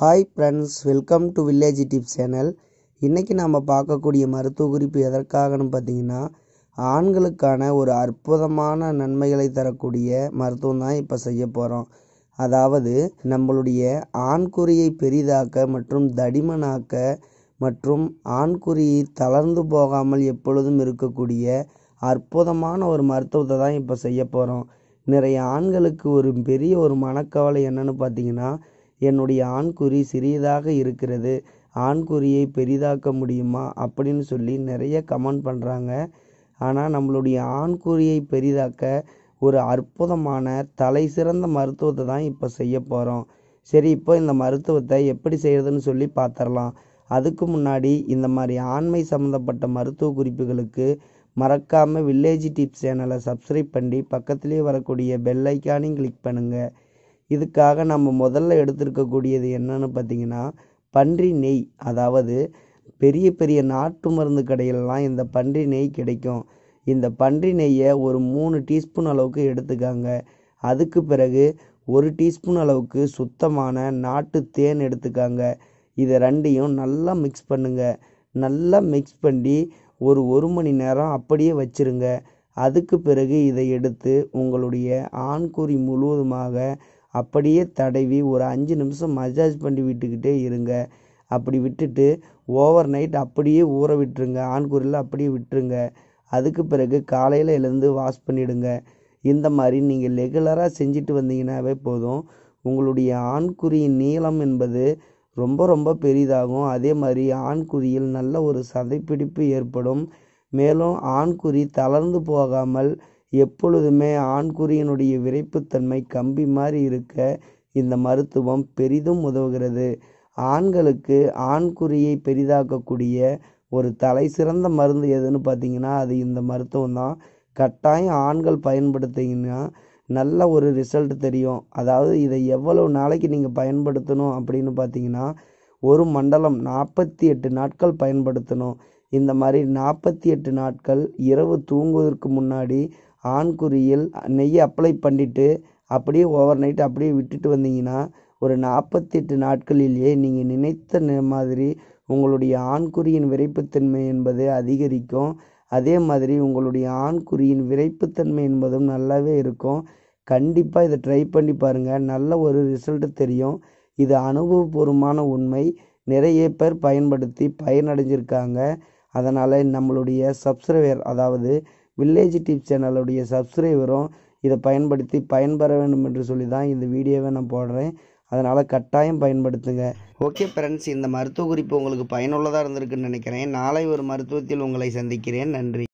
hi friends welcome to village tips channel இன்றைக்கி நம்ம பார்க்கக்கூடிய மருத்துவ குறிப்பு எதற்காகன்னு பார்த்தீங்கன்னா ஆண்களுக்கான ஒரு அற்புதமான நன்மைகளை தரக்கூடிய மருத்துவம் தான் இப்போ செய்ய போகிறோம் அதாவது நம்மளுடைய ஆண்குறியை பெரிதாக்க மற்றும் தடிமனாக்க மற்றும் ஆண்குறியை தளர்ந்து போகாமல் எப்பொழுதும் இருக்கக்கூடிய அற்புதமான ஒரு மருத்துவத்தை தான் இப்போ செய்ய போகிறோம் நிறைய ஆண்களுக்கு ஒரு பெரிய ஒரு மனக்கவலை என்னென்னு பார்த்தீங்கன்னா என்னுடைய ஆண்குறி சிறியதாக இருக்கிறது ஆண்குறியை பெரிதாக்க முடியுமா அப்படின்னு சொல்லி நிறைய கமெண்ட் பண்ணுறாங்க ஆனால் நம்மளுடைய ஆண்குறியை பெரிதாக்க ஒரு அற்புதமான தலை சிறந்த மருத்துவத்தை தான் இப்போ செய்ய போகிறோம் சரி இப்போ இந்த மருத்துவத்தை எப்படி செய்கிறதுன்னு சொல்லி பார்த்துடலாம் அதுக்கு முன்னாடி இந்த மாதிரி ஆண்மை சம்மந்தப்பட்ட மருத்துவ குறிப்புகளுக்கு மறக்காமல் வில்லேஜ் டிப்ஸ் சேனலை சப்ஸ்கிரைப் பண்ணி பக்கத்துலேயே வரக்கூடிய பெல் ஐக்கானையும் கிளிக் பண்ணுங்கள் இதுக்காக நம்ம முதல்ல எடுத்திருக்கக்கூடியது என்னென்னு பார்த்தீங்கன்னா பன்றி நெய் அதாவது பெரிய பெரிய நாட்டு மருந்து கடையிலலாம் இந்த பன்றி நெய் கிடைக்கும் இந்த பன்றி நெய்யை ஒரு மூணு டீஸ்பூன் அளவுக்கு எடுத்துக்காங்க அதுக்கு பிறகு ஒரு டீஸ்பூன் அளவுக்கு சுத்தமான நாட்டு தேன் எடுத்துக்காங்க இதை ரெண்டையும் நல்லா மிக்ஸ் பண்ணுங்க நல்லா மிக்ஸ் பண்ணி ஒரு ஒரு மணி நேரம் அப்படியே வச்சிருங்க அதுக்கு பிறகு இதை எடுத்து உங்களுடைய ஆண்குறி முழுவதுமாக அப்படியே தடவி ஒரு அஞ்சு நிமிஷம் மசாஜ் பண்ணி விட்டுக்கிட்டே இருங்க அப்படி விட்டுட்டு ஓவர் நைட் அப்படியே ஊற விட்டுருங்க ஆண்குறியில் அப்படியே விட்டுருங்க அதுக்கு பிறகு காலையில் எழுந்து வாஷ் பண்ணிவிடுங்க இந்த மாதிரி நீங்கள் ரெகுலராக செஞ்சுட்டு வந்தீங்கன்னாவே போதும் உங்களுடைய ஆண்குறியின் நீளம் என்பது ரொம்ப ரொம்ப பெரிதாகும் அதே மாதிரி ஆண்குறியில் நல்ல ஒரு சதைப்பிடிப்பு ஏற்படும் மேலும் ஆண்குறி தளர்ந்து போகாமல் எப்பொழுதுமே ஆண்குறியினுடைய விறைப்புத்தன்மை கம்பி மாதிரி இருக்க இந்த மருத்துவம் பெரிதும் உதவுகிறது ஆண்களுக்கு ஆண்குறியை பெரிதாக்கக்கூடிய ஒரு தலை சிறந்த மருந்து எதுன்னு பார்த்தீங்கன்னா அது இந்த மருத்துவம் தான் கட்டாயம் ஆண்கள் பயன்படுத்திங்கன்னா நல்ல ஒரு ரிசல்ட் தெரியும் அதாவது இதை எவ்வளவு நாளைக்கு நீங்கள் பயன்படுத்தணும் அப்படின்னு பார்த்தீங்கன்னா ஒரு மண்டலம் நாற்பத்தி எட்டு நாட்கள் பயன்படுத்தணும் இந்த மாதிரி நாற்பத்தி எட்டு நாட்கள் இரவு தூங்குவதற்கு முன்னாடி ஆண்குறியில் நெய் அப்ளை பண்ணிட்டு அப்படியே ஓவர் நைட் அப்படியே விட்டுட்டு வந்தீங்கன்னா ஒரு நாற்பத்தெட்டு நாட்களிலேயே நீங்கள் நினைத்த மாதிரி உங்களுடைய ஆண்குறியின் விரைப்புத்தன்மை என்பது அதிகரிக்கும் அதே மாதிரி உங்களுடைய ஆண்குறியின் விரைப்புத்தன்மை என்பதும் நல்லாவே இருக்கும் கண்டிப்பாக இதை ட்ரை பண்ணி பாருங்கள் நல்ல ஒரு ரிசல்ட் தெரியும் இது அனுபவபூர்வமான உண்மை நிறைய பேர் பயன்படுத்தி பயனடைஞ்சிருக்காங்க அதனால் நம்மளுடைய சப்ஸ்கிரைபர் அதாவது வில்லேஜ் டிப் சேனலுடைய சப்ஸ்கிரைபரும் இதை பயன்படுத்தி பயன்பெற வேண்டும் என்று சொல்லி தான் இந்த வீடியோவை நான் போடுறேன் அதனால் கட்டாயம் பயன்படுத்துங்க ஓகே ஃப்ரெண்ட்ஸ் இந்த மருத்துவ குறிப்பு உங்களுக்கு பயனுள்ளதாக இருந்திருக்குன்னு நினைக்கிறேன் நாளை ஒரு மருத்துவத்தில் உங்களை சந்திக்கிறேன் நன்றி